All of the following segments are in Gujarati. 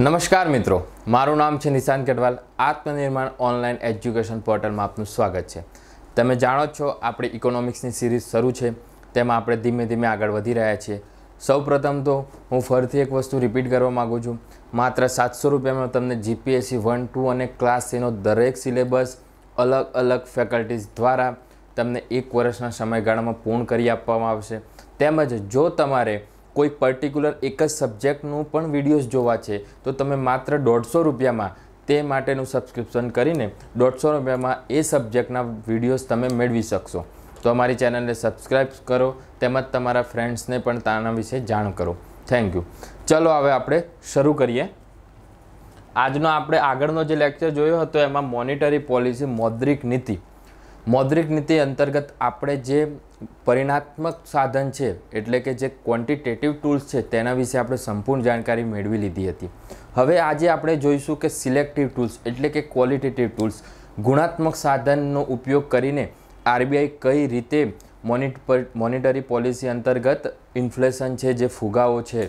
નમસ્કાર મિત્રો મારું નામ છે નિશાન ગઢવાલ આત્મનિર્માણ ઓનલાઈન એજ્યુકેશન પોર્ટલમાં આપનું સ્વાગત છે તમે જાણો છો આપણી ઇકોનોમિક્સની સિરીઝ શરૂ છે તેમાં આપણે ધીમે ધીમે આગળ વધી રહ્યા છીએ સૌપ્રથમ તો હું ફરીથી એક વસ્તુ રિપીટ કરવા માગું છું માત્ર સાતસો રૂપિયામાં તમને જીપીએસસી વન ટુ અને ક્લાસ સીનો દરેક સિલેબસ અલગ અલગ ફેકલ્ટીઝ દ્વારા તમને એક વર્ષના સમયગાળામાં પૂર્ણ કરી આપવામાં આવશે તેમજ જો તમારે કોઈ પર્ટિક્યુલર એક જ સબ્જેક્ટનું પણ વિડીયોઝ જોવા છે તો તમે માત્ર દોઢસો રૂપિયામાં તે માટેનું સબસ્ક્રિપ્શન કરીને દોઢસો રૂપિયામાં એ સબ્જેક્ટના વિડીયોઝ તમે મેળવી શકશો તો અમારી ચેનલને સબસ્ક્રાઈબ કરો તેમજ તમારા ફ્રેન્ડ્સને પણ તાના વિશે જાણ કરો થેન્ક યુ ચલો હવે આપણે શરૂ કરીએ આજનો આપણે આગળનો જે લેક્ચર જોયો હતો એમાં મોનિટરી પોલિસી મૌદ્રિક નીતિ મૌદ્રિક નીતિ અંતર્ગત આપણે જે પરિણાત્મક સાધન છે એટલે કે જે ક્વોન્ટિટેટિવ ટૂલ્સ છે તેના વિશે આપણે સંપૂર્ણ જાણકારી મેળવી લીધી હતી હવે આજે આપણે જોઈશું કે સિલેક્ટિવ ટૂલ્સ એટલે કે ક્વોલિટેટિવ ટૂલ્સ ગુણાત્મક સાધનનો ઉપયોગ કરીને આરબીઆઈ કઈ રીતે મોનિટરી પોલિસી અંતર્ગત ઇન્ફ્લેશન છે જે ફુગાવો છે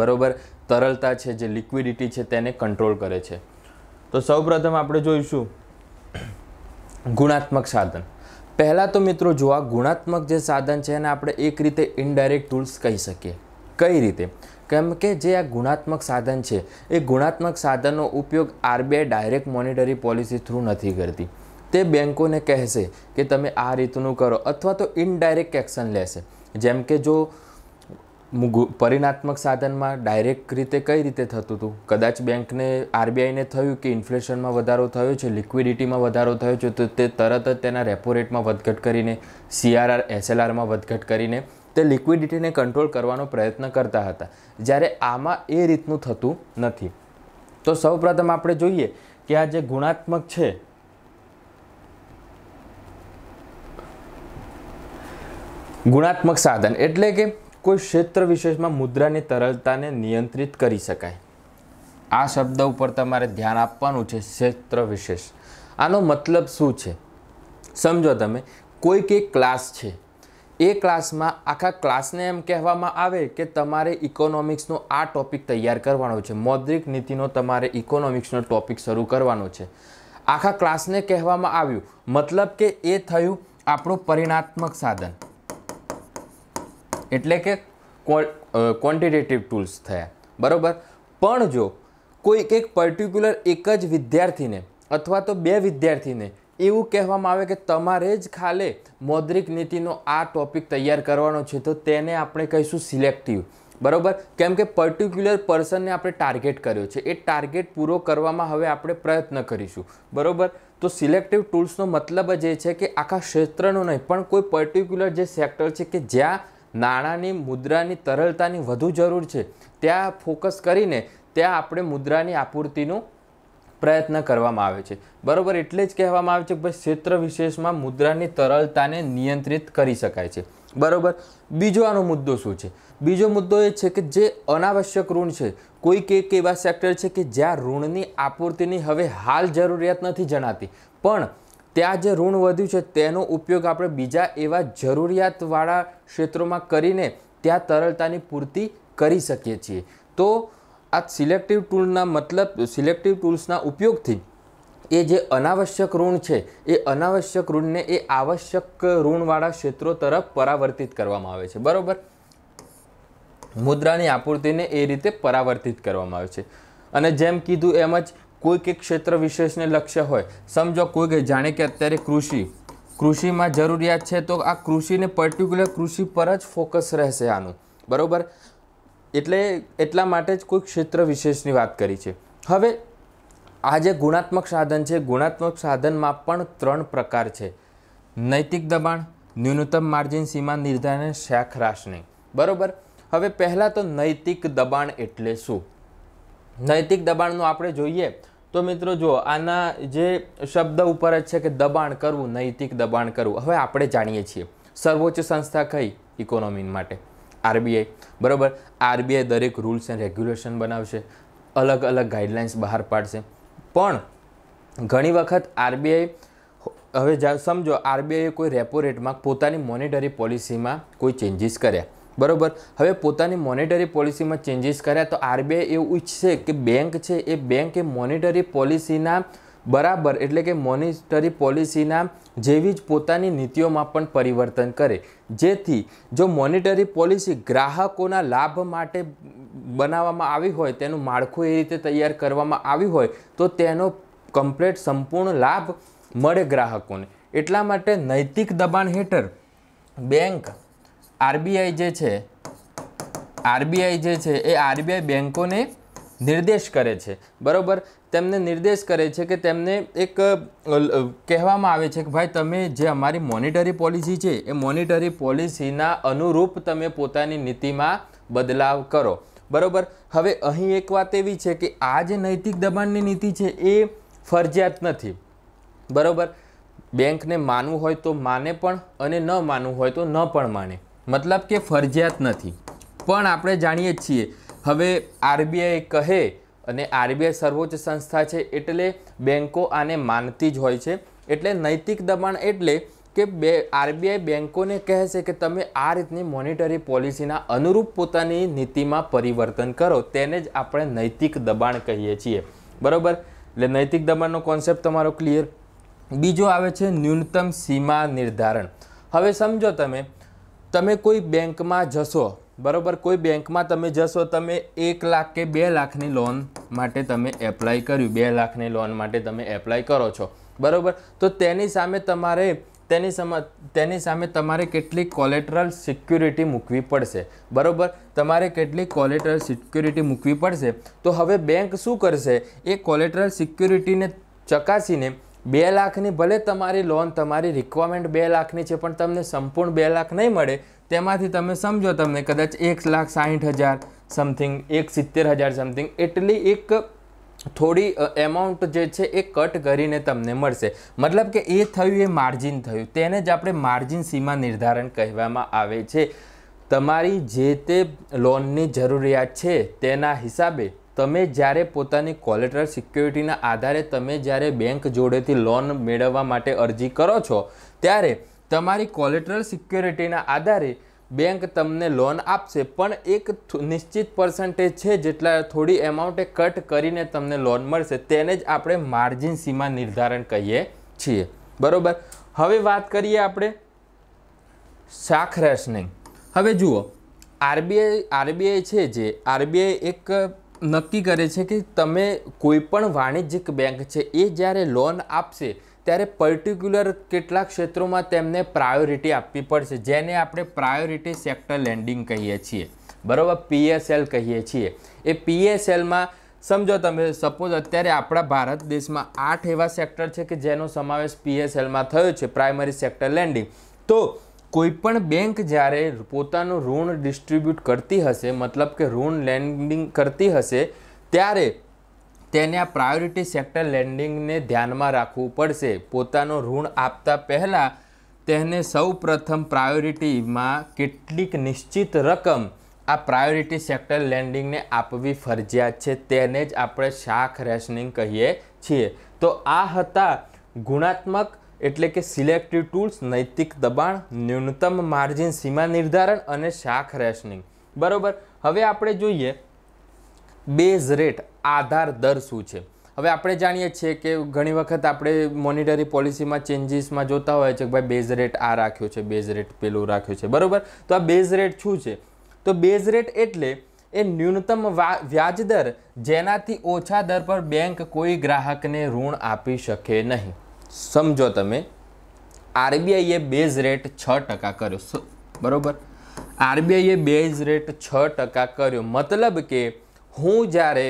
બરાબર તરલતા છે જે લિક્વિડિટી છે તેને કંટ્રોલ કરે છે તો સૌપ્રથમ આપણે જોઈશું ગુણાત્મક સાધન પહેલાં તો મિત્રો જોવા ગુણાત્મક જે સાધન છે એને આપણે એક રીતે ઇનડાયરેક્ટ ટૂલ્સ કહી શકીએ કઈ રીતે કેમ કે જે આ ગુણાત્મક સાધન છે એ ગુણાત્મક સાધનનો ઉપયોગ RBI direct monetary policy through નથી કરતી તે બેન્કોને કહેશે કે તમે આ રીતનું કરો અથવા તો ઇનડાયરેક્ટ એક્શન લેશે જેમ કે જો પરિણાત્મક સાધનમાં ડાયરેક્ટ રીતે કઈ રીતે થતું હતું કદાચ બેંકને આરબીઆઈને થયું કે ઇન્ફ્લેશનમાં વધારો થયો છે લિક્વિડિટીમાં વધારો થયો છે તો તે તરત જ તેના રેપો રેટમાં વધઘટ કરીને સીઆરઆર એસએલઆરમાં વધઘટ કરીને તે લિક્વિડિટીને કંટ્રોલ કરવાનો પ્રયત્ન કરતા હતા જ્યારે આમાં એ રીતનું થતું નથી તો સૌપ્રથમ આપણે જોઈએ કે આ જે ગુણાત્મક છે ગુણાત્મક સાધન એટલે કે કોઈ ક્ષેત્ર વિશેષમાં મુદ્રાની તરલતાને નિયંત્રિત કરી શકાય આ શબ્દ ઉપર તમારે ધ્યાન આપવાનું છે ક્ષેત્ર વિશેષ આનો મતલબ શું છે સમજો તમે કોઈક એક ક્લાસ છે એ ક્લાસમાં આખા ક્લાસને એમ કહેવામાં આવે કે તમારે ઇકોનોમિક્સનો આ ટોપિક તૈયાર કરવાનો છે મૌદ્રિક નીતિનો તમારે ઇકોનોમિક્સનો ટોપિક શરૂ કરવાનો છે આખા ક્લાસને કહેવામાં આવ્યું મતલબ કે એ થયું આપણું પરિણાત્મક સાધન એટલે કે ક્વોન્ટિટેટિવ ટૂલ્સ થયા બરાબર પણ જો કોઈ એક પર્ટિક્યુલર એક જ વિદ્યાર્થીને અથવા તો બે વિદ્યાર્થીને એવું કહેવામાં આવે કે તમારે જ ખાલે મૌદ્રિક નીતિનો આ ટોપિક તૈયાર કરવાનો છે તો તેને આપણે કહીશું સિલેક્ટિવ બરાબર કેમ કે પર્ટિક્યુલર પર્સનને આપણે ટાર્ગેટ કર્યો છે એ ટાર્ગેટ પૂરો કરવામાં હવે આપણે પ્રયત્ન કરીશું બરાબર તો સિલેક્ટિવ ટૂલ્સનો મતલબ જ એ છે કે આખા ક્ષેત્રનો નહીં પણ કોઈ પર્ટિક્યુલર જે સેક્ટર છે કે જ્યાં નાણાંની મુદ્રાની તરલતાની વધુ જરૂર છે ત્યાં ફોકસ કરીને ત્યાં આપણે મુદ્રાની આપૂર્તિનું પ્રયત્ન કરવામાં આવે છે બરાબર એટલે જ કહેવામાં આવે છે કે ભાઈ ક્ષેત્ર વિશેષમાં મુદ્રાની તરલતાને નિયંત્રિત કરી શકાય છે બરાબર બીજો આનો મુદ્દો શું છે બીજો મુદ્દો એ છે કે જે અનાવશ્યક ઋણ છે કોઈક એક એવા સેક્ટર છે કે જ્યાં ઋણની આપૂર્તિની હવે હાલ જરૂરિયાત નથી જણાતી પણ ત્યાં જે ઋણ વધ્યું છે તેનો ઉપયોગ આપણે બીજા એવા જરૂરિયાતવાળા ક્ષેત્રોમાં કરીને ત્યાં તરલતાની પૂર્તિ કરી શકીએ છીએ તો આ સિલેક્ટિવ ટૂલના મતલબ સિલેક્ટિવ ટૂલ્સના ઉપયોગથી એ જે અનાવશ્યક ઋણ છે એ અનાવશ્યક ઋણને એ આવશ્યક ઋણવાળા ક્ષેત્રો તરફ પરાવર્તિત કરવામાં આવે છે બરાબર મુદ્રાની આપૂર્તિને એ રીતે પરાવર્તિત કરવામાં આવે છે અને જેમ કીધું એમ જ કોઈક એક ક્ષેત્ર વિશેષને લક્ષ્ય હોય સમજો કોઈ જાણે કે અત્યારે કૃષિ કૃષિમાં જરૂરિયાત છે તો આ કૃષિને પર્ટિક્યુલર કૃષિ પર જ ફોકસ રહેશે આનું બરાબર એટલે એટલા માટે જ કોઈ ક્ષેત્ર વિશેષની વાત કરી છે હવે આ જે ગુણાત્મક સાધન છે ગુણાત્મક સાધનમાં પણ ત્રણ પ્રકાર છે નૈતિક દબાણ ન્યૂનતમ માર્જિન સીમા નિર્ધારણ અને શાખરાશની બરાબર હવે પહેલાં તો નૈતિક દબાણ એટલે શું નૈતિક દબાણનું આપણે જોઈએ તો મિત્રો જો આના જે શબ્દ ઉપર જ છે કે દબાણ કરવું નૈતિક દબાણ કરવું હવે આપણે જાણીએ છીએ સર્વોચ્ચ સંસ્થા કઈ ઇકોનોમી માટે આરબીઆઈ બરાબર આરબીઆઈ દરેક રૂલ્સ એન્ડ રેગ્યુલેશન બનાવશે અલગ અલગ ગાઈડલાઇન્સ બહાર પાડશે પણ ઘણી વખત આરબીઆઈ હવે સમજો આરબીઆઈએ કોઈ રેપો રેટમાં પોતાની મોનિટરી પોલિસીમાં કોઈ ચેન્જીસ કર્યા બરોબર હવે પોતાની મોનેટરી પોલિસીમાં ચેન્જીસ કર્યા તો આરબીઆઈ એવું ઈચ્છશે કે બેંક છે એ બેંક એ મોનેટરી પોલિસીના બરાબર એટલે કે મોનિટરી પોલિસીના જેવી જ પોતાની નીતિઓમાં પણ પરિવર્તન કરે જેથી જો મોનિટરી પોલિસી ગ્રાહકોના લાભ માટે બનાવવામાં આવી હોય તેનું માળખું એ રીતે તૈયાર કરવામાં આવ્યું હોય તો તેનો કમ્પ્લેટ સંપૂર્ણ લાભ મળે ગ્રાહકોને એટલા માટે નૈતિક દબાણ હેઠળ બેંક આરબીઆઈ જે છે આરબીઆઈ જે છે એ આરબીઆઈ બેન્કોને નિર્દેશ કરે છે બરાબર તેમને નિર્દેશ કરે છે કે તેમને એક કહેવામાં આવે છે કે ભાઈ તમે જે અમારી મોનિટરી પોલિસી છે એ મોનિટરી પોલિસીના અનુરૂપ તમે પોતાની નીતિમાં બદલાવ કરો બરાબર હવે અહીં એક વાત એવી છે કે આ જે નૈતિક દબાણની નીતિ છે એ ફરજિયાત નથી બરાબર બેંકને માનવું હોય તો માને પણ અને ન માનવું હોય તો ન પણ માને મતલબ કે ફરજિયાત નથી પણ આપણે જાણીએ છીએ હવે આરબીઆઈ કહે અને આરબીઆઈ સર્વોચ્ચ સંસ્થા છે એટલે બેન્કો આને માનતી જ હોય છે એટલે નૈતિક દબાણ એટલે કે બે આરબીઆઈ બેન્કોને કહેશે કે તમે આ રીતની મોનિટરી પોલિસીના અનુરૂપ પોતાની નીતિમાં પરિવર્તન કરો તેને જ આપણે નૈતિક દબાણ કહીએ છીએ બરાબર એટલે નૈતિક દબાણનો કોન્સેપ્ટ તમારો ક્લિયર બીજો આવે છે ન્યૂનતમ સીમા નિર્ધારણ હવે સમજો તમે તમે કોઈ બેંકમાં જશો બરાબર કોઈ બેંકમાં તમે જશો તમે એક લાખ કે બે લાખની લોન માટે તમે એપ્લાય કર્યું બે લાખની લોન માટે તમે એપ્લાય કરો છો બરાબર તો તેની સામે તમારે તેની સમ તેની સામે તમારે કેટલી કોલેટરલ સિક્યુરિટી મૂકવી પડશે બરાબર તમારે કેટલી કોલેટરલ સિક્યુરિટી મૂકવી પડશે તો હવે બેંક શું કરશે એ કોલેટરલ સિક્યુરિટીને ચકાસીને બે લાખની ભલે તમારી લોન તમારી રિક્વાયરમેન્ટ બે લાખની છે પણ તમને સંપૂર્ણ બે લાખ નહીં મળે તેમાંથી તમે સમજો તમને કદાચ એક લાખ સાહીઠ હજાર સમથિંગ એક સિત્તેર હજાર સમથિંગ એટલી એક થોડી એમાઉન્ટ જે છે એ કટ કરીને તમને મળશે મતલબ કે એ થયું એ માર્જિન થયું તેને જ આપણે માર્જિન સીમા નિર્ધારણ કહેવામાં આવે છે તમારી જે તે લોનની જરૂરિયાત છે તેના હિસાબે તમે જ્યારે પોતાની કોલેટરલ સિક્યોરિટીના આધારે તમે જ્યારે બેંક જોડેથી લોન મેળવવા માટે અરજી કરો છો ત્યારે તમારી કોલેટરલ સિક્યોરિટીના આધારે બેંક તમને લોન આપશે પણ એક નિશ્ચિત પર્સન્ટેજ છે જેટલા થોડી એમાઉન્ટે કટ કરીને તમને લોન મળશે તેને જ આપણે માર્જિન સીમા નિર્ધારણ કહીએ છીએ બરોબર હવે વાત કરીએ આપણે શાખ રેશનિંગ હવે જુઓ આરબીઆઈ આરબીઆઈ છે જે આરબીઆઈ એક નક્કી કરે છે કે તમે કોઈપણ વાણિજ્યિક બેંક છે એ જ્યારે લોન આપશે ત્યારે પર્ટિક્યુલર કેટલાક ક્ષેત્રોમાં તેમને પ્રાયોરિટી આપવી પડશે જેને આપણે પ્રાયોરિટી સેક્ટર લેન્ડિંગ કહીએ છીએ બરાબર પીએસએલ કહીએ છીએ એ પીએસએલમાં સમજો તમે સપોઝ અત્યારે આપણા ભારત દેશમાં આઠ એવા સેક્ટર છે કે જેનો સમાવેશ પીએસએલમાં થયો છે પ્રાઇમરી સેક્ટર લેન્ડિંગ તો કોઈ પણ બેંક જ્યારે પોતાનું ઋણ ડિસ્ટ્રીબ્યુટ કરતી હશે મતલબ કે ઋણ લેન્ડિંગ કરતી હશે ત્યારે તેને આ પ્રાયોરિટી સેક્ટર લેન્ડિંગને ધ્યાનમાં રાખવું પડશે પોતાનું ઋણ આપતા પહેલાં તેને સૌ પ્રથમ પ્રાયોરિટીમાં કેટલીક નિશ્ચિત રકમ આ પ્રાયોરિટી સેક્ટર લેન્ડિંગને આપવી ફરજિયાત છે તેને જ આપણે શાખ રેશનિંગ કહીએ છીએ તો આ હતા ગુણાત્મક એટલે કે સિલેક્ટિવ ટૂલ્સ નૈતિક દબાણ ન્યૂનતમ માર્જિન સીમા નિર્ધારણ અને શાખ રેશનિંગ બરાબર હવે આપણે જોઈએ બેઝ રેટ આધાર દર શું છે હવે આપણે જાણીએ છીએ કે ઘણી વખત આપણે મોનિટરી પોલિસીમાં ચેન્જીસમાં જોતા હોય છે કે ભાઈ બેઝ રેટ આ રાખ્યો છે બેઝ રેટ પેલું રાખ્યું છે બરાબર તો આ બેઝ રેટ શું છે તો બેઝ રેટ એટલે એ ન્યૂનતમ વ્યાજ દર જેનાથી ઓછા દર પર બેંક કોઈ ગ્રાહકને ઋણ આપી શકે નહીં સમજો તમે આરબીઆઈએ બેઝ રેટ છ ટકા કર્યો બરાબર આરબીઆઈએ બેઝ રેટ છ ટકા કર્યો મતલબ કે હું જ્યારે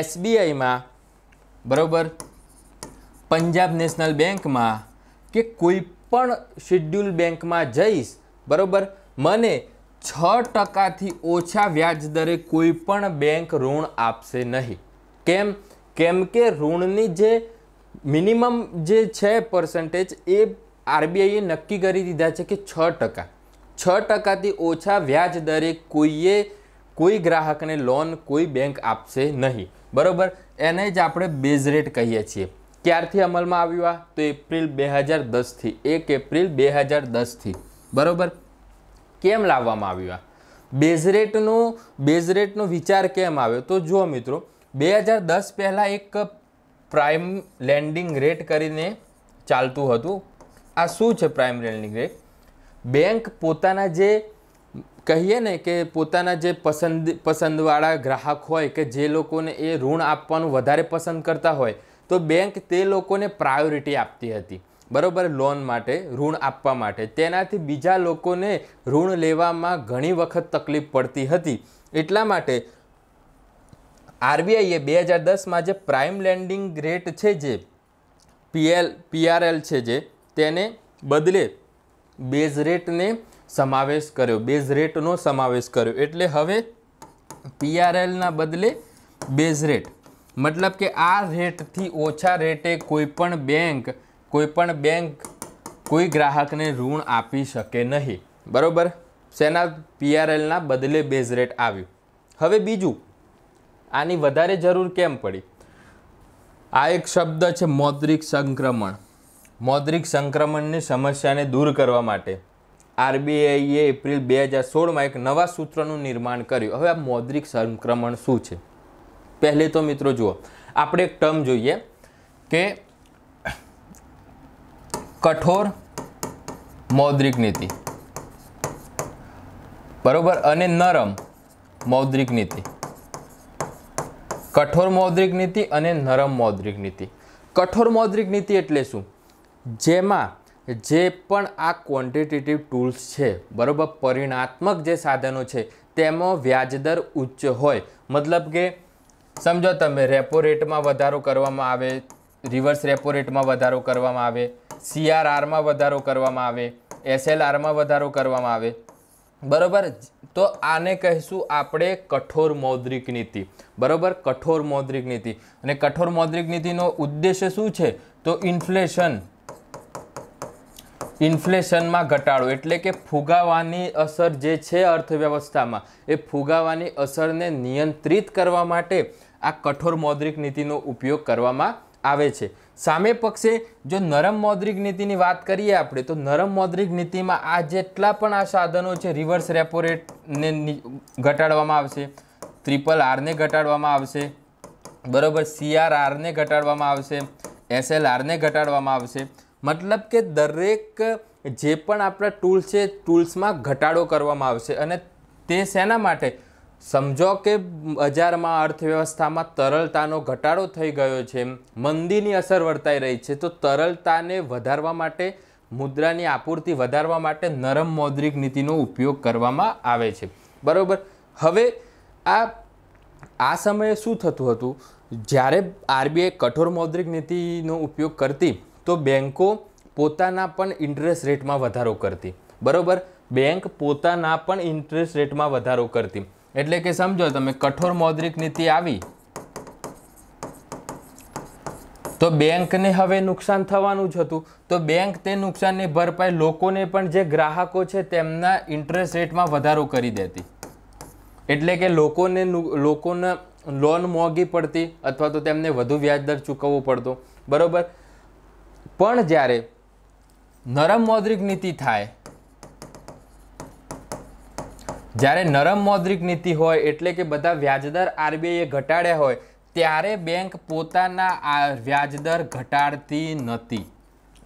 એસબીઆઈમાં બરાબર પંજાબ નેશનલ બેંકમાં કે કોઈ પણ શેડ્યુલ બેંકમાં જઈશ બરાબર મને છ ટકાથી ઓછા વ્યાજ દરે કોઈ પણ બેંક ઋણ આપશે નહીં કેમ કેમ કે ઋણની જે મિનિમમ જે છે પર્સન્ટેજ એ આરબીઆઈએ નક્કી કરી દીધા છે કે છ ટકા છ ટકાથી ઓછા વ્યાજ દરે કોઈએ કોઈ ગ્રાહકને લોન કોઈ બેંક આપશે નહીં બરાબર એને જ આપણે બેઝ રેટ કહીએ છીએ ક્યારથી અમલમાં આવ્યું આ તો એપ્રિલ બે હજાર દસથી એક એપ્રિલ બે હજાર દસથી બરાબર કેમ લાવવામાં આવ્યું આ બેઝ રેટનો બેઝ રેટનો વિચાર કેમ આવ્યો તો જુઓ મિત્રો બે હજાર દસ પહેલાં એક પ્રાઇમ લેન્ડિંગ રેટ કરીને ચાલતું હતું આ શું છે પ્રાઇમ લેન્ડિંગ રેટ બેંક પોતાના જે કહીએ ને કે પોતાના જે પસંદ પસંદવાળા ગ્રાહક હોય કે જે લોકોને એ ઋણ આપવાનું વધારે પસંદ કરતા હોય તો બેંક તે લોકોને પ્રાયોરિટી આપતી હતી બરાબર લોન માટે ઋણ આપવા માટે તેનાથી બીજા લોકોને ઋણ લેવામાં ઘણી વખત તકલીફ પડતી હતી એટલા માટે આરબીઆઈએ બે હજાર દસમાં જે પ્રાઇમ લેન્ડિંગ રેટ છે જે પીએલ પીઆરએલ છે જે તેને બદલે બેઝ રેટને સમાવેશ કર્યો બેઝ રેટનો સમાવેશ કર્યો એટલે હવે પીઆરએલના બદલે બેઝ રેટ મતલબ કે આ રેટથી ઓછા રેટે કોઈપણ બેંક કોઈપણ બેંક કોઈ ગ્રાહકને ઋણ આપી શકે નહીં બરાબર શેના પીઆરએલના બદલે બેઝ રેટ આવ્યું હવે બીજું આની વધારે જરૂર કેમ પડી આ એક શબ્દ છે મૌદ્રિક સંક્રમણ મૌદ્રિક સંક્રમણની સમસ્યાને દૂર કરવા માટે આરબીઆઈએ એપ્રિલ બે હજાર સોળમાં એક નવા સૂત્રનું નિર્માણ કર્યું હવે આ મૌદ્રિક સંક્રમણ શું છે પહેલે તો મિત્રો જુઓ આપણે એક ટર્મ જોઈએ કે કઠોર મૌદ્રિક નીતિ બરોબર અને નરમ મૌદ્રિક નીતિ કઠોર મૌદ્રિક નીતિ અને નરમ મૌદ્રિક નીતિ કઠોર મૌદ્રિક નીતિ એટલે શું જેમાં જે પણ આ ક્વોન્ટિટેટિવ ટૂલ્સ છે બરાબર પરિણાત્મક જે સાધનો છે તેમાં વ્યાજદર ઉચ્ચ હોય મતલબ કે સમજો તમે રેપો રેટમાં વધારો કરવામાં આવે રિવર્સ રેપો રેટમાં વધારો કરવામાં આવે સીઆરઆરમાં વધારો કરવામાં આવે એસએલઆરમાં વધારો કરવામાં આવે બરાબર તો આને કહીશું આપણે કઠોર મૌદ્રિક નીતિ બરાબર કઠોર મૌદ્રિક નીતિ અને કઠોર મૌદ્રિક નીતિનો ઉદ્દેશ્ય શું છે તો ઇન્ફ્લેશન ઇન્ફ્લેશનમાં ઘટાડો એટલે કે ફુગાવાની અસર જે છે અર્થવ્યવસ્થામાં એ ફુગાવાની અસરને નિયંત્રિત કરવા માટે આ કઠોર મૌદ્રિક નીતિનો ઉપયોગ કરવામાં આવે છે સામે પક્ષે જો નરમ મૌદ્રિક નીતિની વાત કરીએ આપણે તો નરમ મૌદ્રિક નીતિમાં આ જેટલા પણ આ સાધનો છે રિવર્સ રેપો રેટને ઘટાડવામાં આવશે ત્રિપલ આરને ઘટાડવામાં આવશે બરાબર સીઆરઆરને ઘટાડવામાં આવશે એસએલઆરને ઘટાડવામાં આવશે મતલબ કે દરેક જે પણ આપણા ટૂલ્સ છે ટૂલ્સમાં ઘટાડો કરવામાં આવશે અને તે શેના માટે સમજો કે બજારમાં અર્થવ્યવસ્થામાં તરલતાનો ઘટાડો થઈ ગયો છે મંદીની અસર વર્તાઈ રહી છે તો તરલતાને વધારવા માટે મુદ્રાની આપૂર્તિ વધારવા માટે નરમ મૌદ્રિક નીતિનો ઉપયોગ કરવામાં આવે છે બરાબર હવે આ આ સમયે શું થતું હતું જ્યારે આરબીઆઈ કઠોર મૌદ્રિક નીતિનો ઉપયોગ કરતી તો બેન્કો પોતાના પણ ઇન્ટરેસ્ટ રેટમાં વધારો કરતી બરાબર બેંક પોતાના પણ ઇન્ટરેસ્ટ રેટમાં વધારો કરતી એટલે કે સમજો તમે કઠોર મૌદ્રિક નીતિ આવી તો બેંકને હવે નુકસાન થવાનું જ હતું તો બેંક તે નુકસાનની ભરપાઈ લોકોને પણ જે ગ્રાહકો છે તેમના ઇન્ટરેસ્ટ રેટમાં વધારો કરી દેતી એટલે કે લોકોને લોકોને લોન મોંઘી પડતી અથવા તો તેમને વધુ વ્યાજદર ચૂકવવો પડતો બરાબર પણ જ્યારે નરમ મૌદ્રિક નીતિ થાય જ્યારે નરમ મૌદ્રિક નીતિ હોય એટલે કે બધા વ્યાજદર આરબીઆઈએ ઘટાડ્યા હોય ત્યારે બેંક પોતાના વ્યાજદર ઘટાડતી નથી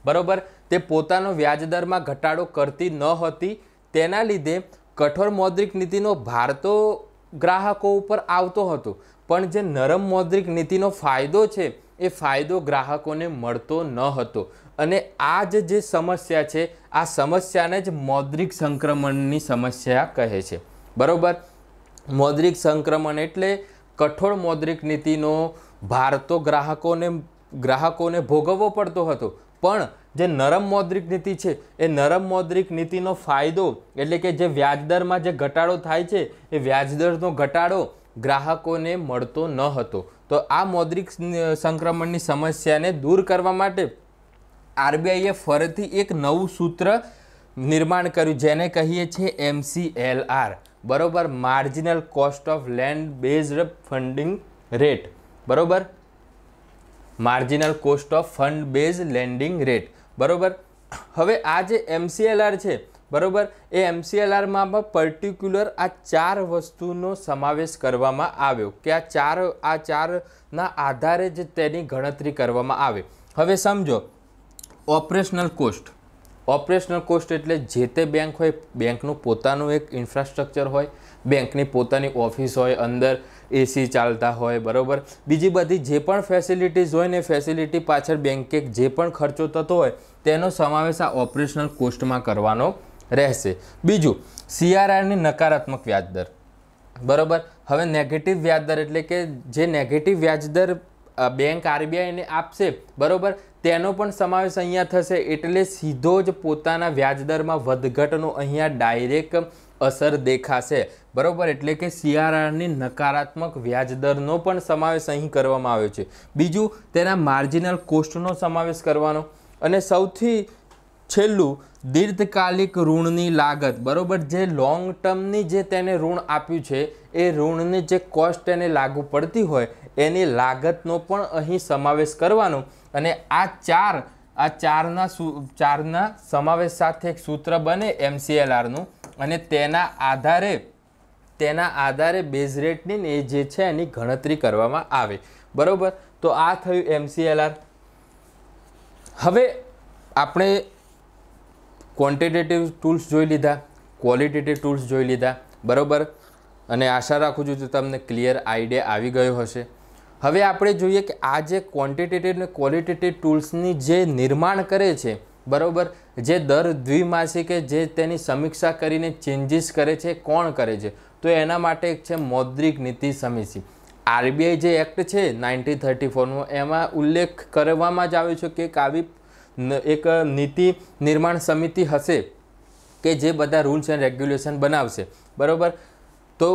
બરાબર તે પોતાનો વ્યાજદરમાં ઘટાડો કરતી ન હતી તેના લીધે કઠોર મૌદ્રિક નીતિનો ભાર તો ગ્રાહકો ઉપર આવતો હતો પણ જે નરમ મૌદ્રિક નીતિનો ફાયદો છે એ ફાયદો ગ્રાહકોને મળતો ન હતો અને આ જ જે સમસ્યા છે આ સમસ્યાને જ મૌદ્રિક સંક્રમણની સમસ્યા કહે છે બરાબર મૌદ્રિક સંક્રમણ એટલે કઠોળ મૌદ્રિક નીતિનો ભાર તો ગ્રાહકોને ગ્રાહકોને ભોગવવો પડતો હતો પણ જે નરમ મૌદ્રિક નીતિ છે એ નરમ મૌદ્રિક નીતિનો ફાયદો એટલે કે જે વ્યાજદરમાં જે ઘટાડો થાય છે એ વ્યાજદરનો ઘટાડો ગ્રાહકોને મળતો ન હતો તો આ મૌદ્રિક સંક્રમણની સમસ્યાને દૂર કરવા માટે આરબીઆઈએ ફરીથી એક નવું સૂત્ર નિર્માણ કર્યું જેને કહીએ છીએ એમસીએલઆર બરોબર marginal cost of lend based funding rate બરોબર marginal cost of fund base lending rate બરોબર હવે આ જે એમસીએલઆર છે બરોબર એ એમસીએલઆરમાં પણ પર્ટિક્યુલર આ ચાર વસ્તુનો સમાવેશ કરવામાં આવ્યો કે આ ચાર આ ચારના આધારે જ તેની ગણતરી કરવામાં આવે હવે સમજો ઓપરેશનલ કોસ્ટ ઓપરેશનલ કોસ્ટ એટલે જે તે બેંક હોય બેંકનું પોતાનું એક ઇન્ફ્રાસ્ટ્રક્ચર હોય બેંકની પોતાની ઓફિસ હોય અંદર એસી ચાલતા હોય બરાબર બીજી બધી જે પણ ફેસિલિટીઝ હોય ને ફેસિલિટી પાછળ બેંકે જે પણ ખર્ચો થતો હોય તેનો સમાવેશ આ ઓપરેશનલ કોસ્ટમાં કરવાનો રહેશે બીજું સીઆરઆરની નકારાત્મક વ્યાજદર બરાબર હવે નેગેટિવ વ્યાજદર એટલે કે જે નેગેટિવ વ્યાજદર બેંક આરબીઆઈને આપશે બરાબર તેનો પણ સમાવેશ અહીંયા થશે એટલે સીધો જ પોતાના વ્યાજદરમાં વધઘટનો અહીંયા ડાયરેક્ટ અસર દેખાશે બરાબર એટલે કે શિયાળાની નકારાત્મક વ્યાજદરનો પણ સમાવેશ અહીં કરવામાં આવ્યો છે બીજું તેના માર્જિનલ કોસ્ટનો સમાવેશ કરવાનો અને સૌથી છેલ્લું દીર્ઘકાલિક ઋણની લાગત બરાબર જે લોંગ ટર્મની જે તેને ઋણ આપ્યું છે એ ઋણની જે કોસ્ટ એને લાગુ પડતી હોય એની લાગતનો પણ અહીં સમાવેશ કરવાનો અને આ ચાર આ ચારના ચારના સમાવેશ સાથે એક સૂત્ર બને એમસીએલઆરનું અને તેના આધારે તેના આધારે બેઝ રેટની એ જે છે એની ગણતરી કરવામાં આવે બરાબર તો આ થયું એમસીએલઆર હવે આપણે ક્વોન્ટિટેટિવ ટૂલ્સ જોઈ લીધા ક્વોલિટેટિવ ટૂલ્સ જોઈ લીધા બરાબર અને આશા રાખું છું કે તમને ક્લિયર આઈડિયા આવી ગયો હશે હવે આપણે જોઈએ કે આ જે ક્વોન્ટિટેટિવ અને ક્વોલિટેટિવ ટૂલ્સની જે નિર્માણ કરે છે બરાબર જે દર દ્વિમાસિકે જે તેની સમીક્ષા કરીને ચેન્જીસ કરે છે કોણ કરે છે તો એના માટે એક છે મૌદ્રિક નીતિ સમિતિ આરબીઆઈ જે એક્ટ છે નાઇન્ટીન થર્ટી ફોરનો એમાં ઉલ્લેખ કરવામાં જ આવ્યો છે કે આવી એક નીતિ નિર્માણ સમિતિ હશે કે જે બધા રૂલ્સ એન્ડ રેગ્યુલેશન બનાવશે બરાબર તો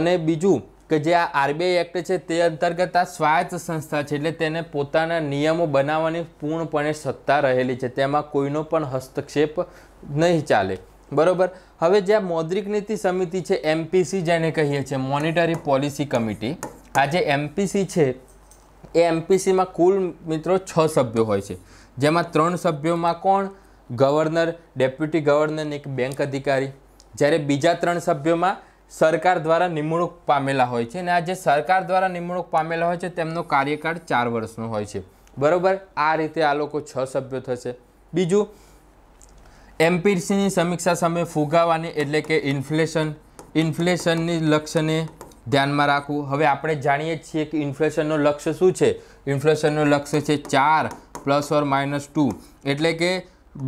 અને બીજું કે જે આ આરબીઆઈ એક્ટ છે તે અંતર્ગત આ સ્વાયત્ત સંસ્થા છે એટલે તેને પોતાના નિયમો બનાવવાની પૂર્ણપણે સત્તા રહેલી છે તેમાં કોઈનો પણ હસ્તક્ષેપ નહીં ચાલે બરાબર હવે જે આ મૌદ્રિક નીતિ સમિતિ છે એમપીસી જેને કહીએ છીએ મોનિટરી પોલિસી કમિટી આ જે એમપીસી છે એ એમપીસીમાં કુલ મિત્રો છ સભ્યો હોય છે જેમાં ત્રણ સભ્યોમાં કોણ ગવર્નર ડેપ્યુટી ગવર્નર એક બેંક અધિકારી જ્યારે બીજા ત્રણ સભ્યોમાં સરકાર દ્વારા નિમણૂક પામેલા હોય છે અને આ જે સરકાર દ્વારા નિમણૂક પામેલા હોય છે તેમનો કાર્યકાળ ચાર વર્ષનો હોય છે બરાબર આ રીતે આ લોકો છ સભ્યો થશે બીજું એમપીસીની સમીક્ષા સામે ફુગાવાની એટલે કે ઇન્ફ્લેશન ઇન્ફ્લેશનની લક્ષ્યને ધ્યાનમાં રાખવું હવે આપણે જાણીએ છીએ કે ઇન્ફ્લેશનનું લક્ષ્ય શું છે ઇન્ફ્લેશનનું લક્ષ્ય છે ચાર પ્લસ ઓર માઇનસ ટુ એટલે કે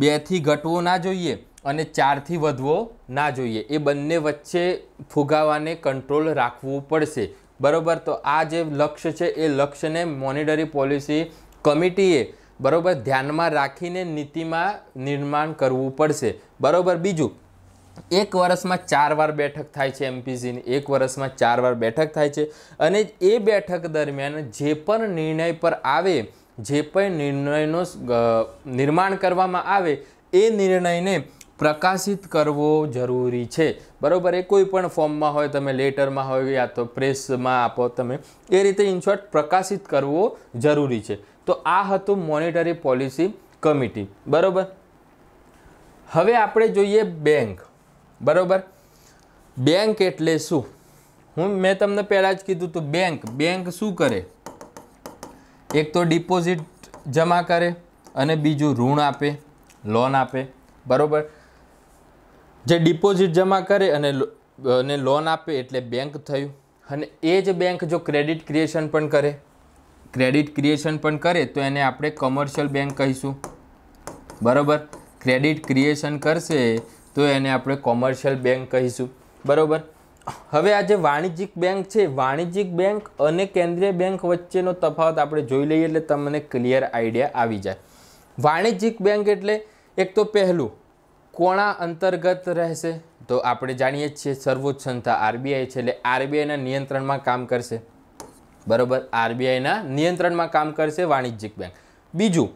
બેથી ઘટવો ના જોઈએ અને ચારથી વધવો ના જોઈએ એ બંને વચ્ચે ફુગાવાને કંટ્રોલ રાખવું પડશે બરાબર તો આ જે લક્ષ્ય છે એ લક્ષ્યને મોનિટરી પોલિસી કમિટીએ બરોબર ધ્યાનમાં રાખીને નીતિમાં નિર્માણ કરવું પડશે બરાબર બીજું એક વર્ષમાં ચાર વાર બેઠક થાય છે એમપીસીની એક વર્ષમાં ચાર વાર બેઠક થાય છે અને એ બેઠક દરમિયાન જે પણ નિર્ણય પર આવે જે પણ નિર્ણયનો નિર્માણ કરવામાં આવે એ નિર્ણયને પ્રકાશિત કરવો જરૂરી છે બરાબર એ કોઈ પણ ફોર્મમાં હોય તમે લેટરમાં હોય યા તો પ્રેસમાં આપો તમે એ રીતે ઇનશોર્ટ પ્રકાશિત કરવો જરૂરી છે તો આ હતું મોનિટરી પોલિસી કમિટી બરાબર હવે આપણે જોઈએ બેંક બરાબર બેંક એટલે શું હું મેં તમને પહેલાં જ કીધું તો બેંક બેંક શું કરે એક તો ડિપોઝિટ જમા કરે અને બીજું ઋણ આપે લોન આપે બરાબર જે ડિપોઝિટ જમા કરે અને અને લોન આપે એટલે બેંક થયું અને એ જ બેંક જો ક્રેડિટ ક્રિએશન પણ કરે ક્રેડિટ ક્રિએશન પણ કરે તો એને આપણે કોમર્શિયલ બેંક કહીશું બરાબર ક્રેડિટ ક્રિએશન કરશે તો એને આપણે કોમર્શિયલ બેંક કહીશું બરાબર હવે આજે વાણિજ્યિક બેંક છે વાણિજ્યિક બેંક અને કેન્દ્રીય બેંક વચ્ચેનો તફાવત આપણે જોઈ લઈએ એટલે તમને ક્લિયર આઈડિયા આવી જાય વાણિજ્યિક બેંક એટલે એક તો પહેલું કોણા અંતર્ગત રહેશે તો આપણે જાણીએ છીએ સર્વોચ્ચ સંસ્થા આરબીઆઈ છે એટલે આરબીઆઈના નિયંત્રણમાં કામ કરશે બરાબર આરબીઆઈના નિયંત્રણમાં કામ કરશે વાણિજ્યિક બેંક બીજું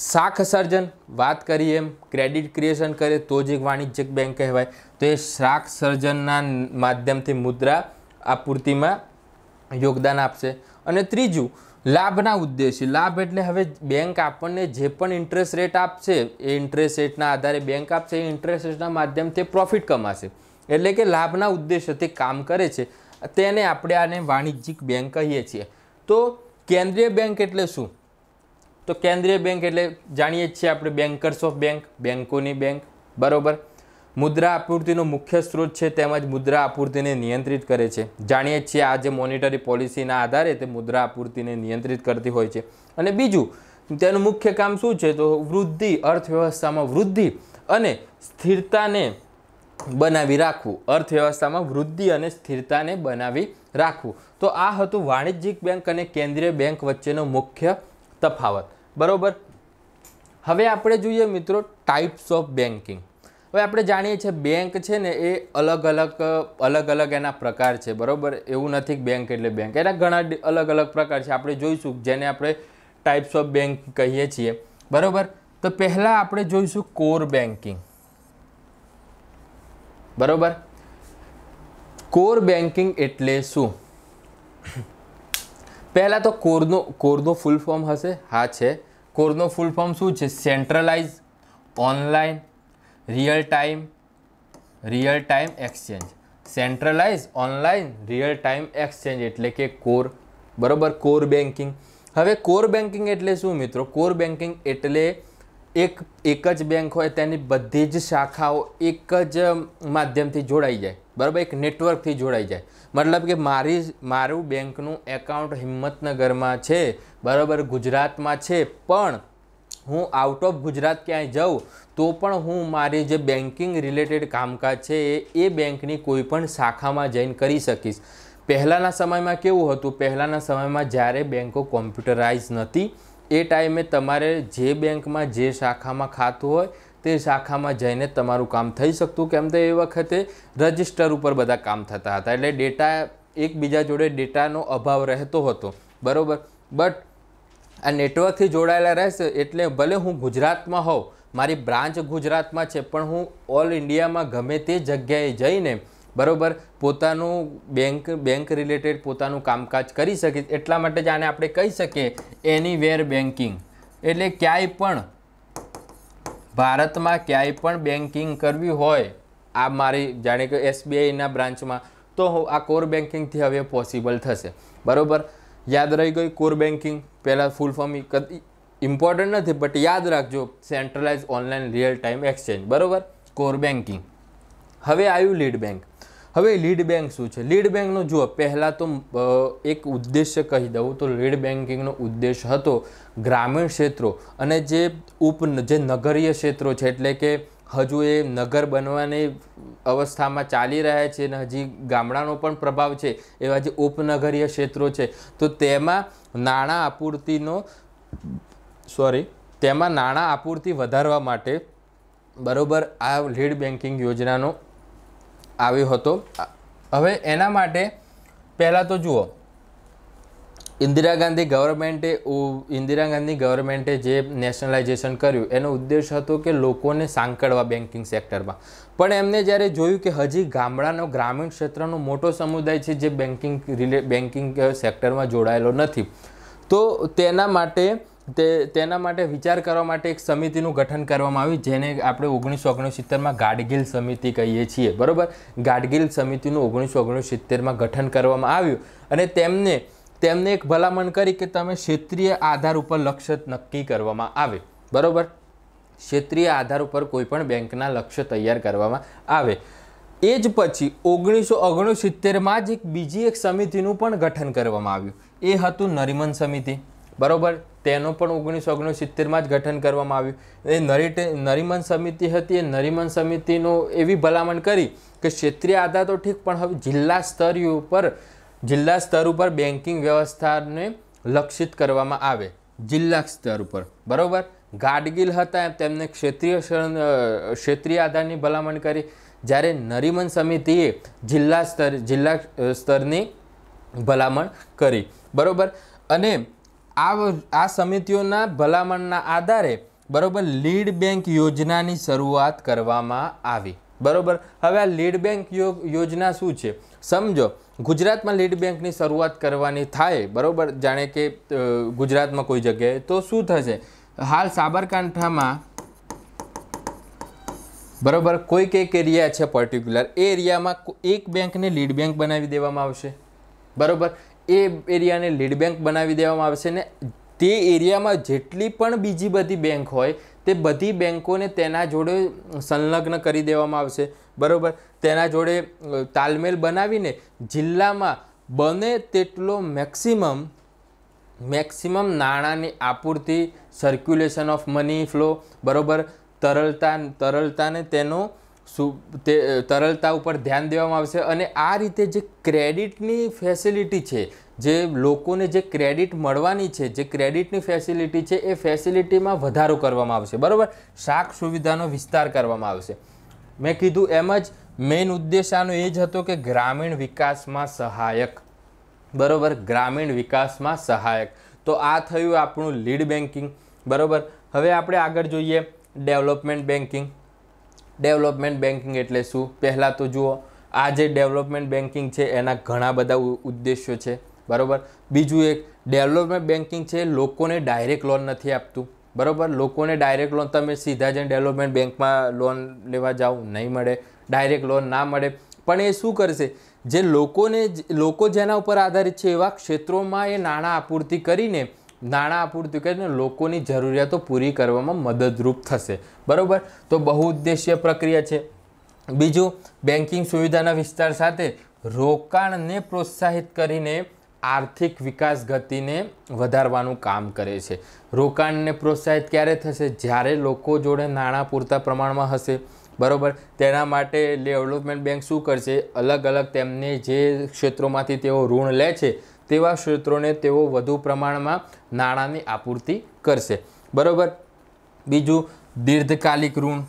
શાખ સર્જન વાત કરીએ એમ ક્રેડિટ ક્રિએશન કરે તો જ એક વાણિજ્યિક બેંક કહેવાય તો એ શાખ સર્જનના માધ્યમથી મુદ્રા આપૂર્તિમાં યોગદાન આપશે અને ત્રીજું લાભના ઉદ્દેશ્ય લાભ એટલે હવે બેંક આપણને જે પણ ઇન્ટરેસ્ટ રેટ આપશે એ ઇન્ટરેસ્ટ રેટના આધારે બેંક આપશે એ ઇન્ટરેસ્ટ રેટના માધ્યમથી પ્રોફિટ કમાશે એટલે કે લાભના ઉદ્દેશ્યથી કામ કરે છે તેને આપણે આને વાણિજ્યિક બેંક કહીએ છીએ તો કેન્દ્રીય બેંક એટલે શું તો કેન્દ્રીય બેંક એટલે જાણીએ છીએ આપણે બેન્કર્સ ઓફ બેંક બેન્કોની બેંક બરાબર મુદ્રા આપૂર્તિનો મુખ્ય સ્ત્રોત છે તેમજ મુદ્રા આપૂર્તિને નિયંત્રિત કરે છે જાણીએ છીએ આ જે મોનિટરી પોલિસીના આધારે તે મુદ્રા આપૂર્તિને નિયંત્રિત કરતી હોય છે અને બીજું તેનું મુખ્ય કામ શું છે તો વૃદ્ધિ અર્થવ્યવસ્થામાં વૃદ્ધિ અને સ્થિરતાને બનાવી રાખવું અર્થવ્યવસ્થામાં વૃદ્ધિ અને સ્થિરતાને બનાવી રાખવું તો આ હતું વાણિજ્યિક બેંક અને કેન્દ્રીય બેંક વચ્ચેનો મુખ્ય તફાવત બરાબર હવે આપણે જોઈએ મિત્રો ટાઈપ્સ ઓફ બેન્કિંગ હવે આપણે જાણીએ છીએ બેંક છે ને એ અલગ અલગ અલગ અલગ એના પ્રકાર છે બરાબર એવું નથી બેંક એટલે બેંક એના ઘણા અલગ અલગ પ્રકાર છે આપણે જોઈશું જેને આપણે ટાઈપ્સ ઓફ બેંક કહીએ છીએ બરાબર તો પહેલાં આપણે જોઈશું કોર બેન્કિંગ બરાબર કોર બેન્કિંગ એટલે શું પહેલાં તો કોરનું કોરનું ફૂલ ફોર્મ હશે હા છે કોરનો ફૂલ ફોર્મ શું છે centralize online real time real time exchange centralize online real time exchange એટલે કે કોર બરાબર કોર બેન્કિંગ હવે કોર બેન્કિંગ એટલે શું મિત્રો કોર બેન્કિંગ એટલે એક એક જ બેંક હોય તેની બધી જ શાખાઓ એક જ માધ્યમથી જોડાઈ જાય બરાબર એક નેટવર્કથી જોડાઈ જાય મતલબ કે મારી મારું બેંકનું એકાઉન્ટ હિંમતનગરમાં છે બરાબર ગુજરાતમાં છે પણ હું આઉટ ઓફ ગુજરાત ક્યાંય જાઉં તો પણ હું મારી જે બેન્કિંગ રિલેટેડ કામકાજ છે એ બેંકની કોઈપણ શાખામાં જઈને કરી શકીશ પહેલાંના સમયમાં કેવું હતું પહેલાંના સમયમાં જ્યારે બેંકો કોમ્પ્યુટરાઇઝ નહોતી એ ટાઈમે તમારે જે બેંકમાં જે શાખામાં ખાતું હોય તે શાખામાં જઈને તમારું કામ થઈ શકતું કેમ તો એ વખતે રજિસ્ટર ઉપર બધા કામ થતા હતા એટલે ડેટા એકબીજા જોડે ડેટાનો અભાવ રહેતો હતો બરાબર બટ આ નેટવર્કથી જોડાયેલા રહેશે એટલે ભલે હું ગુજરાતમાં હોઉં મારી બ્રાન્ચ ગુજરાતમાં છે પણ હું ઓલ ઇન્ડિયામાં ગમે તે જગ્યાએ જઈને બરાબર પોતાનું બેંક બેંક રિલેટેડ પોતાનું કામકાજ કરી શકીશ એટલા માટે જ આને આપણે કહી શકીએ એની વેર બેન્કિંગ એટલે ક્યાંય પણ ભારતમાં ક્યાંય પણ બેન્કિંગ કરવી હોય આ મારી જાણે કે એસબીઆઈના બ્રાન્ચમાં તો આ કોર બેન્કિંગથી હવે પોસિબલ થશે બરાબર યાદ રહી ગઈ કોર બેન્કિંગ પહેલાં ફૂલ ફોર્મ ઇમ્પોર્ટન્ટ નથી બટ યાદ રાખજો centralize online real time exchange બરાબર કોર બેન્કિંગ હવે આવ્યું લીડ બેંક હવે લીડ બેંક શું છે લીડ બેંકનો જુઓ પહેલાં તો એક ઉદ્દેશ્ય કહી દઉં તો લીડ બેન્કિંગનો ઉદ્દેશ હતો ગ્રામીણ ક્ષેત્રો અને જે ઉપ જે નગરીય ક્ષેત્રો છે એટલે કે હજુ એ નગર બનવાની અવસ્થામાં ચાલી રહ્યા છે અને હજી ગામડાનો પણ પ્રભાવ છે એવા જે ઉપનગરીય ક્ષેત્રો છે તો તેમાં નાણાં આપૂર્તિનો સોરી તેમાં નાણાં આપૂર્તિ વધારવા માટે બરોબર આ લીડ બેન્કિંગ યોજનાનો આવ્યો હતો હવે એના માટે પહેલાં તો જુઓ ઇન્દિરા ગાંધી ગવર્મેન્ટે ઇન્દિરા ગાંધી ગવર્મેન્ટે જે નેશનલાઇઝેશન કર્યું એનો ઉદ્દેશ હતો કે લોકોને સાંકળવા બેન્કિંગ સેક્ટરમાં પણ એમને જ્યારે જોયું કે હજી ગામડાનો ગ્રામીણ ક્ષેત્રનો મોટો સમુદાય છે જે બેન્કિંગ રિલે બેન્કિંગ સેક્ટરમાં જોડાયેલો નથી તો તેના માટે તે તેના માટે વિચાર કરવા માટે એક સમિતિનું ગઠન કરવામાં આવ્યું જેને આપણે ઓગણીસો ઓગણસિત્તેરમાં ગાડગીલ સમિતિ કહીએ છીએ બરાબર ગાડગીલ સમિતિનું ઓગણીસો ઓગણસિત્તેરમાં ગઠન કરવામાં આવ્યું અને તેમને તેમને એક ભલામણ કરી કે તમે ક્ષેત્રીય આધાર ઉપર લક્ષ્ય નક્કી કરવામાં આવે બરાબર ક્ષેત્રીય આધાર ઉપર કોઈપણ બેંકના લક્ષ્ય તૈયાર કરવામાં આવે એ જ પછી ઓગણીસો ઓગણસિત્તેરમાં જ એક બીજી એક સમિતિનું પણ ગઠન કરવામાં આવ્યું એ હતું નરિમન સમિતિ બરાબર તેનું પણ ઓગણીસો ઓગણસિત્તેરમાં જ ગઠન કરવામાં આવ્યું એ નરીટે નરીમન સમિતિ હતી એ નરીમન સમિતિનો એવી ભલામણ કરી કે ક્ષેત્રીય આધાર તો ઠીક પણ હવે જિલ્લા સ્તરી ઉપર જિલ્લા સ્તર ઉપર બેન્કિંગ વ્યવસ્થાને લક્ષિત કરવામાં આવે જિલ્લા સ્તર ઉપર બરાબર ગાડગીલ હતા તેમને ક્ષેત્રીય ક્ષેત્રીય આધારની ભલામણ કરી જ્યારે નરીમન સમિતિએ જિલ્લા સ્તર જિલ્લા સ્તરની ભલામણ કરી બરાબર અને આ આ સમિતિઓના ભલામણના આધારે બરાબર લીડ બેંક યોજનાની શરૂઆત કરવામાં આવી બરાબર હવે આ લીડ બેંક યોજના શું છે સમજો ગુજરાતમાં લીડ બેંકની શરૂઆત કરવાની થાય બરોબર જાણે કે ગુજરાતમાં કોઈ જગ્યાએ તો શું થશે હાલ સાબરકાંઠામાં બરાબર કોઈ એક એરિયા છે પર્ટિક્યુલર એ એરિયામાં એક બેંકને લીડ બેંક બનાવી દેવામાં આવશે બરોબર એ એરિયાને લીડ બેંક બનાવી દેવામાં આવશે ને તે એરિયામાં જેટલી પણ બીજી બધી બેંક હોય તે બધી બેંકોને તેના જોડે સંલગ્ન કરી દેવામાં આવશે બરાબર તેના જોડે તાલમેલ બનાવીને જિલ્લામાં બને તેટલો મેક્સિમમ મેક્સિમમ નાણાંની આપૂર્તિ સર્ક્યુલેશન ઓફ મની ફ્લો બરાબર તરલતા તરલતાને તેનો શું તે તરલતા ઉપર ધ્યાન દેવામાં આવશે અને આ રીતે જે ક્રેડિટની ફેસિલિટી છે જે લોકોને જે ક્રેડિટ મળવાની છે જે ક્રેડિટની ફેસિલિટી છે એ ફેસિલિટીમાં વધારો કરવામાં આવશે બરાબર શાક સુવિધાનો વિસ્તાર કરવામાં આવશે મેં કીધું એમ જ મેઇન ઉદ્દેશ આનો એ જ હતો કે ગ્રામીણ વિકાસમાં સહાયક બરાબર ગ્રામીણ વિકાસમાં સહાયક તો આ થયું આપણું લીડ બેન્કિંગ બરાબર હવે આપણે આગળ જોઈએ ડેવલપમેન્ટ બેન્કિંગ ડેવલપમેન્ટ બેન્કિંગ એટલે શું પહેલાં તો જુઓ આ જે ડેવલપમેન્ટ બેન્કિંગ છે એના ઘણા બધા ઉદ્દેશ્યો છે બરાબર બીજું એક ડેવલપમેન્ટ બેન્કિંગ છે લોકોને ડાયરેક્ટ લોન નથી આપતું બરાબર લોકોને ડાયરેક્ટ લોન તમે સીધા જઈને ડેવલપમેન્ટ બેન્કમાં લોન લેવા જાઓ નહીં મળે ડાયરેક્ટ લોન ના મળે પણ એ શું કરશે જે લોકોને લોકો જેના ઉપર આધારિત છે એવા ક્ષેત્રોમાં એ નાણાં આપૂર્તિ કરીને નાણાં પૂરતું કરીને લોકોની જરૂરિયાતો પૂરી કરવામાં મદદરૂપ થશે બરાબર તો બહુદ્દેશ્ય પ્રક્રિયા છે બીજું બેન્કિંગ સુવિધાના વિસ્તાર સાથે રોકાણને પ્રોત્સાહિત કરીને આર્થિક વિકાસ ગતિને વધારવાનું કામ કરે છે રોકાણને પ્રોત્સાહિત ક્યારે થશે જ્યારે લોકો જોડે નાણાં પૂરતા પ્રમાણમાં હશે બરાબર તેના માટે ડેવલપમેન્ટ બેંક શું કરશે અલગ અલગ તેમને જે ક્ષેત્રોમાંથી તેઓ ઋણ લે છે તેવા ક્ષેત્રોને તેઓ વધુ પ્રમાણમાં નાણાંની આપૂર્તિ કરશે બરાબર બીજું દીર્ઘકાલિક ઋણ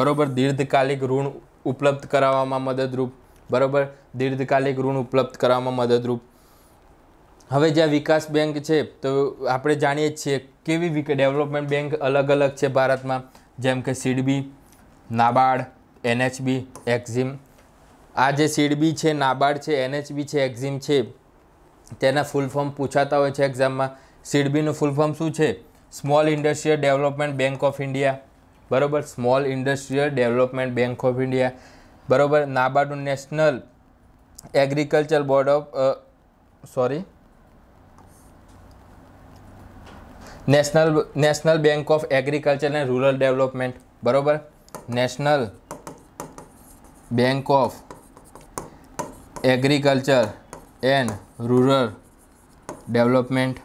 બરાબર દીર્ઘકાલિક ઋણ ઉપલબ્ધ કરાવવામાં મદદરૂપ બરાબર દીર્ઘકાલિક ઋણ ઉપલબ્ધ કરાવવામાં મદદરૂપ હવે જ્યાં વિકાસ બેંક છે તો આપણે જાણીએ છીએ કેવી ડેવલપમેન્ટ બેંક અલગ અલગ છે ભારતમાં જેમ કે સીડબી નાબાર્ડ એનએચબી એક્ઝિમ આ જે સીડબી છે નાબાર્ડ છે એનએચબી છે એક્ઝિમ છે તેના ફૂલ ફોર્મ પૂછાતા હોય છે એક્ઝામમાં સીડબીનું ફૂલ ફોર્મ શું છે small industrial development bank of India બરાબર small industrial development bank of India બરાબર નાબાર્ડનું national agriculture board of sorry national national bank of agriculture and rural development બરાબર નેશનલ bank of agriculture and rural ડેવલપમેન્ટ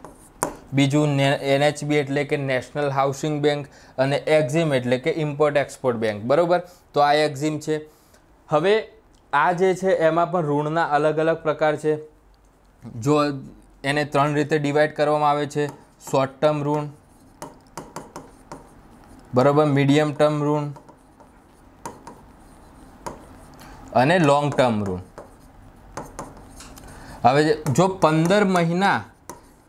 બીજું એનએચબી એટલે કે નેશનલ હાઉસિંગ બેંક અને એક્ઝિમ એટલે કે ઇમ્પોર્ટ એક્સપોર્ટ બેંક બરાબર તો આ એક્ઝિમ છે હવે આ જે છે એમાં પણ ઋણના અલગ અલગ પ્રકાર છે જો એને ત્રણ રીતે ડિવાઈડ કરવામાં આવે છે શોર્ટ ટર્મ ઋણ બરાબર મીડિયમ ટર્મ ઋણ અને લોંગ ટર્મ ઋણ હવે જો પંદર મહિના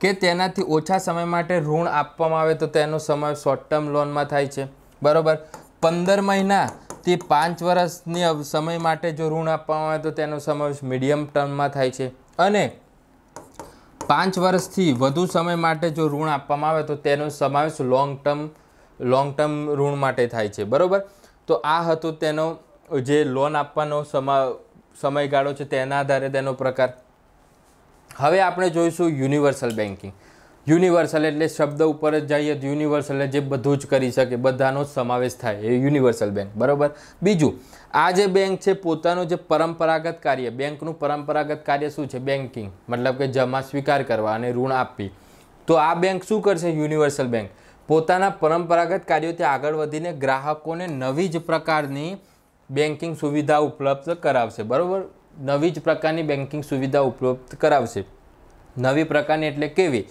કે તેનાથી ઓછા સમય માટે ઋણ આપવામાં આવે તો તેનો સમય શોર્ટ ટર્મ લોનમાં થાય છે બરાબર પંદર મહિનાથી પાંચ વર્ષની સમય માટે જો ઋણ આપવામાં આવે તો તેનો સમાવેશ મીડિયમ ટર્મમાં થાય છે અને પાંચ વર્ષથી વધુ સમય માટે જો ઋણ આપવામાં આવે તો તેનો સમાવેશ લોંગ ટર્મ લોંગ ટર્મ ઋણ માટે થાય છે બરાબર તો આ હતું તેનો જે લોન આપવાનો સમા સમયગાળો છે તેના આધારે તેનો પ્રકાર હવે આપણે જોઈશું યુનિવર્સલ બેન્કિંગ યુનિવર્સલ એટલે શબ્દ ઉપર જ જઈએ તો યુનિવર્સલ જે બધું જ કરી શકે બધાનો સમાવેશ થાય એ યુનિવર્સલ બેંક બરાબર બીજું આ જે બેંક છે પોતાનું જે પરંપરાગત કાર્ય બેંકનું પરંપરાગત કાર્ય શું છે બેન્કિંગ મતલબ કે જમા સ્વીકાર કરવા અને ઋણ આપવી તો આ બેંક શું કરશે યુનિવર્સલ બેંક પોતાના પરંપરાગત કાર્યોથી આગળ વધીને ગ્રાહકોને નવી જ પ્રકારની બેન્કિંગ સુવિધા ઉપલબ્ધ કરાવશે બરાબર નવી જ પ્રકારની બેન્કિંગ સુવિધા ઉપલબ્ધ કરાવશે નવી પ્રકારની એટલે કેવી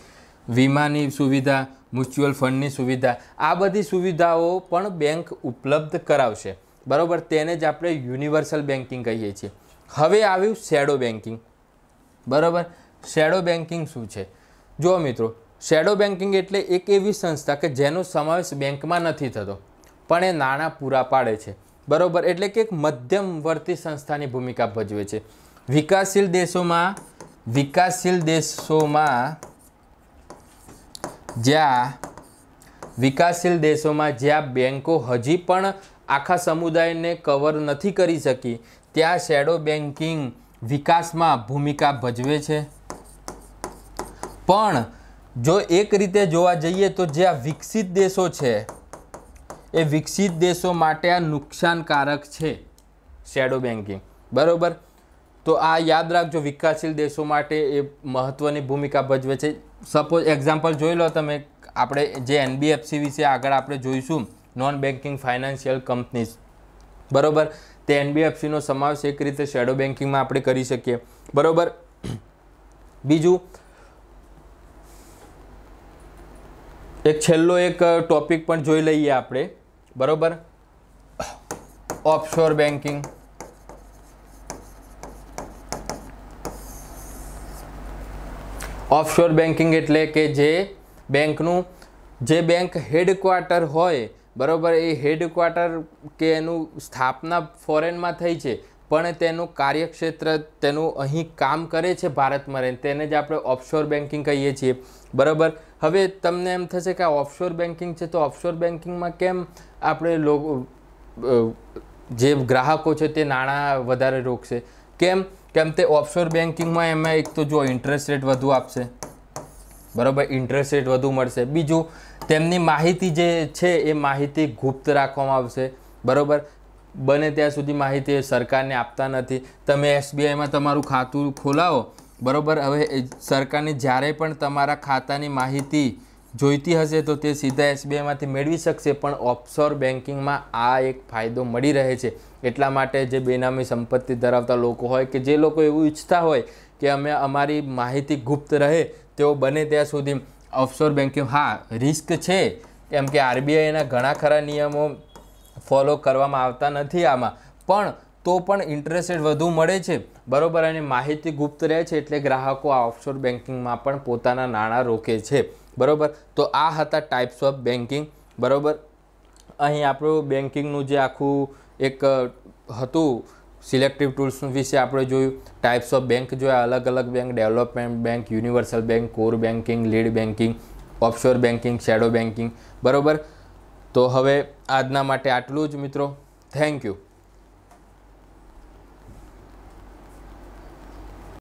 વીમાની સુવિધા મ્યુચ્યુઅલ ફંડની સુવિધા આ બધી સુવિધાઓ પણ બેંક ઉપલબ્ધ કરાવશે બરાબર તેને જ આપણે યુનિવર્સલ બેન્કિંગ કહીએ છીએ હવે આવ્યું શેડો બેન્કિંગ બરાબર શેડો બેન્કિંગ શું છે જુઓ મિત્રો શેડો બેન્કિંગ એટલે એક એવી સંસ્થા કે જેનો સમાવેશ બેંકમાં નથી થતો પણ એ નાણાં પૂરા પાડે છે બરોબર એટલે કે એક મધ્યમવર્તી સંસ્થાની ભૂમિકા ભજવે છે વિકાસશીલ દેશોમાં વિકાસશીલ દેશોમાં જ્યાં વિકાસશીલ દેશોમાં જ્યાં બેન્કો હજી પણ આખા સમુદાયને કવર નથી કરી શકી ત્યાં શેડો બેન્કિંગ વિકાસમાં ભૂમિકા ભજવે છે પણ જો એક રીતે જોવા જઈએ તો જ્યાં વિકસિત દેશો છે એ વિકસિત દેશો માટે આ નુકસાનકારક છે શેડો બેન્કિંગ બરાબર તો આ યાદ રાખજો વિકાસશીલ દેશો માટે એ મહત્ત્વની ભૂમિકા ભજવે છે સપોઝ એક્ઝામ્પલ જોઈ લો તમે આપણે જે એનબીએફસી વિશે આગળ આપણે જોઈશું નોન બેન્કિંગ ફાઇનાન્શિયલ કંપનીઝ બરાબર તે એનબીએફસીનો સમાવેશ એક રીતે શેડો બેન્કિંગમાં આપણે કરી શકીએ બરાબર બીજું એક છેલ્લો એક ટોપિક પણ જોઈ લઈએ આપણે બરોબર ઓફશોર બેન્કિંગ ઓફશોર બેન્કિંગ એટલે કે જે બેન્કનું જે બેંક હેડક્વાર્ટર હોય બરાબર એ હેડક્વાર્ટર કે એનું સ્થાપના ફોરેનમાં થઈ છે પણ તેનું કાર્યક્ષેત્ર તેનું અહીં કામ કરે છે ભારતમાં રહીને તેને જ આપણે ઓફશોર બેન્કિંગ કહીએ છીએ બરાબર હવે તમને એમ થશે કે આ ઓફશોર બેન્કિંગ છે તો ઓફશોર બેન્કિંગમાં કેમ આપણે લોકો જે ગ્રાહકો છે તે નાણાં વધારે રોકશે કેમ કેમ તે ઓફશોર બેન્કિંગમાં એમાં એક તો જો ઇન્ટરેસ્ટ રેટ વધુ આપશે બરાબર ઇન્ટરેસ્ટ રેટ વધુ મળશે બીજું તેમની માહિતી જે છે એ માહિતી ગુપ્ત રાખવામાં આવશે બરાબર બને ત્યાં સુધી માહિતી સરકારને આપતા નથી તમે એસબીઆઈમાં તમારું ખાતું ખોલાવો બરાબર હવે સરકારને જ્યારે પણ તમારા ખાતાની માહિતી જોઈતી હશે તો તે સીધા એસબીઆઈમાંથી મેળવી શકશે પણ ઓફસોર બેન્કિંગમાં આ એક ફાયદો મળી રહે છે એટલા માટે જે બેનામી સંપત્તિ ધરાવતા લોકો હોય કે જે લોકો એવું ઈચ્છતા હોય કે અમે અમારી માહિતી ગુપ્ત રહે તેઓ બને ત્યાં સુધી ઓફસોર બેન્કિંગ હા રિસ્ક છે કેમ કે આરબીઆઈના ઘણા ખરા નિયમો ફોલો કરવામાં આવતા નથી આમાં પણ તો પણ ઇન્ટરેસ્ટ વધુ મળે છે બરોબર અને માહિતી ગુપ્ત રહે છે એટલે ગ્રાહકો આ ઓફશોર બેન્કિંગમાં પણ પોતાના નાણાં રોકે છે બરોબર તો આ હતા ટાઈપ્સ ઓફ બેન્કિંગ બરોબર અહીં આપણું બેન્કિંગનું જે આખું એક હતું સિલેક્ટિવ ટૂલ્સ વિશે આપણે જોયું ટાઈપ્સ ઓફ બેંક જોયા અલગ અલગ bank development bank universal bank core banking lead banking offshore banking shadow banking બરાબર તો હવે આજના માટે આટલું જ મિત્રો થેન્ક યુ